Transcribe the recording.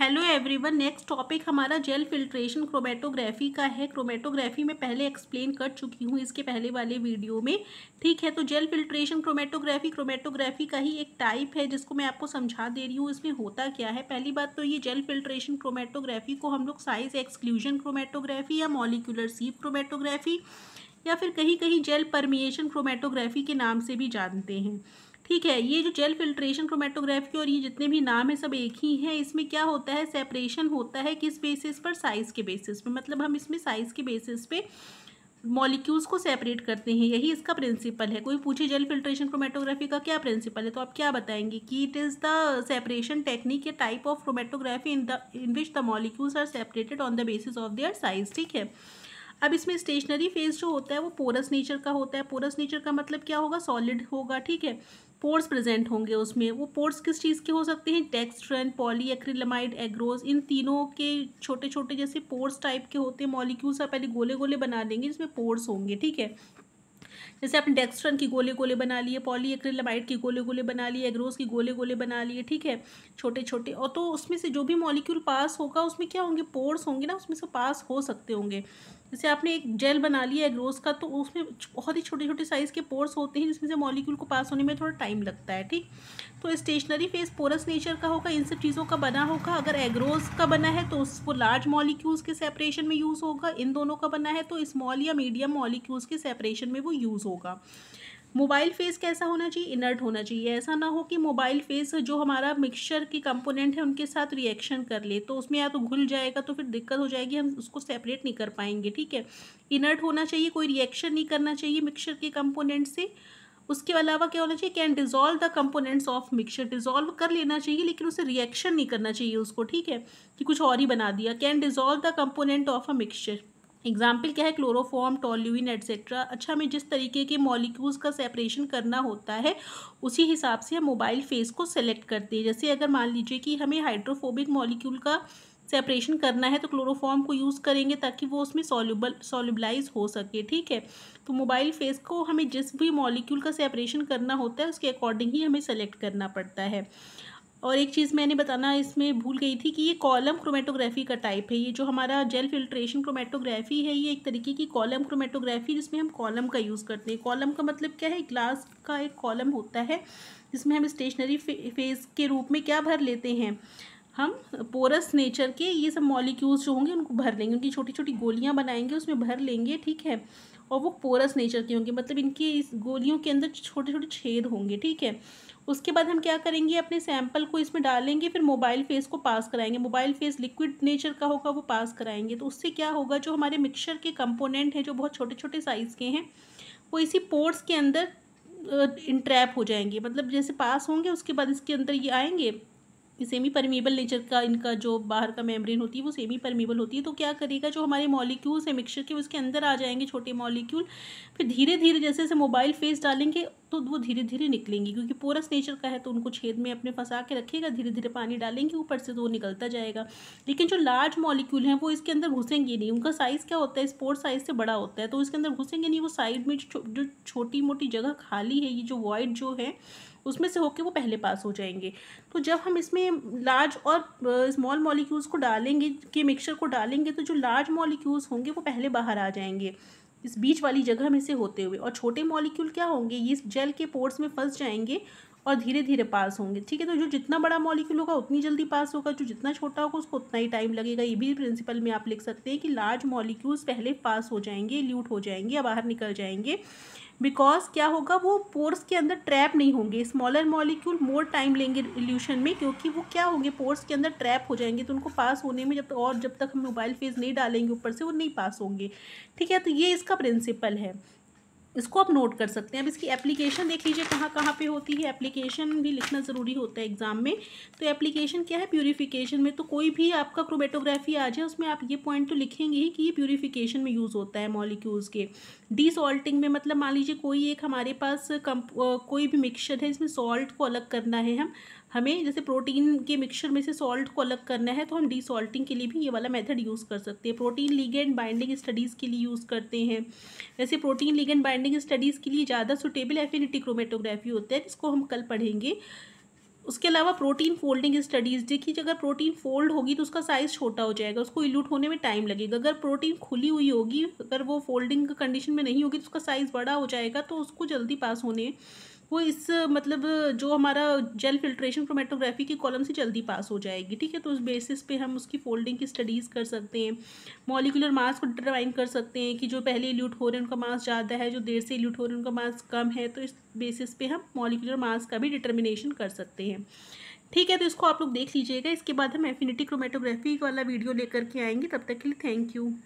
hello everyone next topic हमारा gel filtration chromatography का है क्रोमेटोग्राफी में पहले एक्सप्लेन कर चुकी हूँ इसके पहले वाले वीडियो में ठीक है तो जेल फिल्ट्रेशन क्रोमेटोग्राफी क्रोमेटोग्राफी का ही एक टाइप है जिसको मैं आपको समझा दे रही हूँ इसमें होता क्या है पहली बात तो ये जेल फिल्ट्रेशन क्रोमेटोग्राफी को हम लोग साइज एक्सक्लूजन क्रोमेटोग्राफी या मॉलिकुलर सीप क्रोमेटोग्राफी या फिर कहीं कहीं जेल परमिएशन क्रोमेटोग्राफी के नाम से भी जानते हैं ठीक है ये जो जेल फिल्ट्रेशन क्रोमेटोग्राफी और ये जितने भी नाम है सब एक ही हैं इसमें क्या होता है सेपरेशन होता है किस बेसिस पर साइज़ के बेसिस पर मतलब हम इसमें साइज़ के बेसिस पे मॉलिक्यूल्स को सेपरेट करते हैं यही इसका प्रिंसिपल है कोई पूछे जेल फिल्ट्रेशन क्रोमेटोग्राफी का क्या प्रिंसिपल है तो आप क्या बताएंगे कि it is the separation technique या type of chromatography in the in which the molecules are separated on the basis of their size ठीक है अब इसमें स्टेशनरी फेज जो होता है वो पोरस नेचर का होता है पोरस नेचर का मतलब क्या होगा सॉलिड होगा ठीक है पोर्स प्रेजेंट होंगे उसमें वो पोर्स किस चीज़ के हो सकते हैं टेक्सट्रन पॉलीएक्रिलमाइड एग्रोज इन तीनों के छोटे छोटे जैसे पोर्स टाइप के होते हैं मॉलिक्यूल्स आप पहले गोले गोले बना लेंगे जिसमें पोर्स होंगे ठीक है जैसे आपने डेक्सट्रन की गोले गोले बना लिए पॉलीएक्रिलमाइड की गोले गोले बना लिए एग्रोज की गोले गोले बना लिए ठीक है छोटे छोटे और तो उसमें से जो भी मॉलिक्यूल पास होगा उसमें क्या होंगे पोर्स होंगे ना उसमें से पास हो सकते होंगे जैसे आपने एक जेल बना लिया है ग्रोस का तो उसमें बहुत ही छोटे छोटे साइज़ के पोर्स होते हैं जिसमें से मॉलिक्यूल को पास होने में थोड़ा टाइम लगता है ठीक तो स्टेशनरी फेस पोरस नेचर का होगा इन सब चीज़ों का बना होगा अगर एग्रोज का बना है तो उस वो लार्ज मॉलिक्यूल्स के सेपरेशन में यूज़ होगा इन दोनों का बना है तो स्मॉल या मीडियम मॉलिक्यूल्स के सेपरेशन में वो यूज़ होगा मोबाइल फेस कैसा होना चाहिए इनर्ट होना चाहिए ऐसा ना हो कि मोबाइल फेस जो हमारा मिक्सचर के कंपोनेंट है उनके साथ रिएक्शन कर ले तो उसमें या तो घुल जाएगा तो फिर दिक्कत हो जाएगी हम उसको सेपरेट नहीं कर पाएंगे ठीक है इनर्ट होना चाहिए कोई रिएक्शन नहीं करना चाहिए मिक्सचर के कंपोनेंट से उसके अलावा क्या होना चाहिए can dissolve the components of mixture dissolve कर लेना चाहिए लेकिन उसे रिएक्शन नहीं करना चाहिए उसको ठीक है कि कुछ और ही बना दिया can dissolve the component of a mixture example क्या है क्लोरोफॉर्म टोल्यून एट्सेट्रा अच्छा हमें जिस तरीके के मॉलिक्यूल्स का सेपरेशन करना होता है उसी हिसाब से हम मोबाइल फेस को सेलेक्ट करते हैं जैसे अगर मान लीजिए कि हमें हाइड्रोफोबिक मॉलिक्यूल का सेपरेशन करना है तो क्लोरोफॉर्म को यूज़ करेंगे ताकि वो उसमें सॉल्यूबल सॉल्यूबलाइज हो सके ठीक है तो मोबाइल फेस को हमें जिस भी मॉलिक्यूल का सेपरेशन करना होता है उसके अकॉर्डिंग ही हमें सेलेक्ट करना पड़ता है और एक चीज़ मैंने बताना इसमें भूल गई थी कि ये कॉलम क्रोमेटोग्राफी का टाइप है ये जो हमारा जेल फिल्ट्रेशन क्रोमेटोग्राफी है ये एक तरीके की कॉलम क्रोमेटोग्राफी जिसमें हम कॉलम का यूज़ करते हैं कॉलम का मतलब क्या है ग्लास का एक कॉलम होता है जिसमें हम स्टेशनरी फे, फेज़ के रूप में क्या भर लेते हैं हम पोरस नेचर के ये सब मॉलिक्यूल्स जो होंगे उनको भर लेंगे उनकी छोटी छोटी गोलियाँ बनाएंगे उसमें भर लेंगे ठीक है और वो पोरस नेचर के होंगे मतलब इनके इस गोलियों के अंदर छोटे छोटे छेद होंगे ठीक है उसके बाद हम क्या करेंगे अपने सैंपल को इसमें डालेंगे फिर मोबाइल फेस को पास कराएंगे मोबाइल फेस लिक्विड नेचर का होगा वो पास कराएंगे तो उससे क्या होगा जो हमारे मिक्सचर के कंपोनेंट हैं जो बहुत छोटे छोटे साइज़ के हैं वो इसी पोर्स के अंदर इंट्रैप हो जाएंगे मतलब जैसे पास होंगे उसके बाद इसके अंदर ये आएंगे कि सेमी परमीबल नेचर का इनका जो बाहर का मेम्ब्रेन होती है वो सेमी परमीबल होती है तो क्या करेगा जो हमारे मॉलिक्यूल्स हैं मिक्सचर के उसके अंदर आ जाएंगे छोटे मॉलिक्यूल फिर धीरे धीरे जैसे जैसे मोबाइल फेस डालेंगे तो वो धीरे धीरे निकलेंगी क्योंकि पोरस नेचर का है तो उनको छेद में अपने फंसा के रखेगा धीरे धीरे पानी डालेंगे ऊपर से तो वो निकलता जाएगा लेकिन जो लार्ज मॉलिक्यूल हैं वो इसके अंदर घुसेंगे नहीं उनका साइज़ क्या होता है स्पोर्ट साइज़ से बड़ा होता है तो इसके अंदर घुसेंगे नहीं वो साइड में जो छोटी मोटी जगह खाली है ये जो वाइट जो है उसमें से होकर वो पहले पास हो जाएंगे तो जब हम इसमें लार्ज और स्मॉल मॉलिक्यूल्स को डालेंगे के मिक्सचर को डालेंगे तो जो लार्ज मॉलिक्यूल्स होंगे वो पहले बाहर आ जाएंगे इस बीच वाली जगह में से होते हुए और छोटे मॉलिक्यूल क्या होंगे ये इस जेल के पोर्ट्स में फंस जाएंगे और धीरे धीरे पास होंगे ठीक है तो जो जितना बड़ा मॉलिक्यूल होगा उतनी जल्दी पास होगा जो जितना छोटा होगा उसको उतना ही टाइम लगेगा ये भी प्रिंसिपल में आप लिख सकते हैं कि लार्ज मॉलिक्यूल्स पहले पास हो जाएंगे ल्यूट हो जाएंगे या बाहर निकल जाएंगे बिकॉज क्या होगा वो पोर्स के अंदर ट्रैप नहीं होंगे स्मॉलर मॉलिक्यूल मोर टाइम लेंगे रिल्यूशन में क्योंकि वो क्या होंगे पोर्स के अंदर ट्रैप हो जाएंगे तो उनको पास होने में जब और जब तक हम मोबाइल फेज नहीं डालेंगे ऊपर से वो नहीं पास होंगे ठीक है तो ये इसका प्रिंसिपल है इसको आप नोट कर सकते हैं अब इसकी एप्लीकेशन देख लीजिए कहाँ कहाँ पे होती है एप्लीकेशन भी लिखना ज़रूरी होता है एग्ज़ाम में तो एप्लीकेशन क्या है प्योरीफिकेशन में तो कोई भी आपका क्रोमेटोग्राफी आ जाए उसमें आप ये पॉइंट तो लिखेंगे ही कि ये प्योरीफिकेशन में यूज़ होता है मॉलिक्यूल्स के डिसॉल्टिंग में मतलब मान लीजिए कोई एक हमारे पास कम कोई भी मिक्सचर है इसमें सॉल्ट को अलग करना है हम हमें जैसे प्रोटीन के मिक्सचर में से सॉल्ट को अलग करना है तो हम डिसॉल्टिंग के लिए भी ये वाला मेथड यूज़ कर सकते हैं प्रोटीन लीगेंड बाइंडिंग स्टडीज़ के लिए यूज़ करते हैं जैसे protein ligand binding padding studies के लिए ज़्यादा सुटेबल एफिनिटी क्रोमेटोग्राफी होते हैं जिसको हम कल पढ़ेंगे उसके अलावा प्रोटीन फोल्डिंग स्टडीज़ देखिए अगर प्रोटीन फोल्ड होगी तो उसका साइज़ छोटा हो जाएगा उसको इलूट होने में टाइम लगेगा अगर प्रोटीन खुली हुई होगी अगर वो फोल्डिंग कंडीशन में नहीं होगी तो उसका साइज़ बड़ा हो जाएगा तो उसको जल्दी पास होने वो इस मतलब जो हमारा जेल फिल्ट्रेशन क्रोमेटोग्राफी की कॉलम से जल्दी पास हो जाएगी ठीक है तो उस बेसिस पे हम उसकी फोल्डिंग की स्टडीज़ कर सकते हैं मॉलिकुलर मास को डिटरवाइन कर सकते हैं कि जो पहले एल्यूट हो रहे हैं उनका मास ज़्यादा है जो देर से ल्यूट हो रहे हैं उनका मास कम है तो इस बेसिस पे हम मॉलिकुलर मास का भी डिटर्मिनेशन कर सकते हैं ठीक है तो इसको आप लोग देख लीजिएगा इसके बाद हम एफिनिटी क्रोमेटोग्राफी वाला वीडियो लेकर के आएंगे तब तक के लिए थैंक यू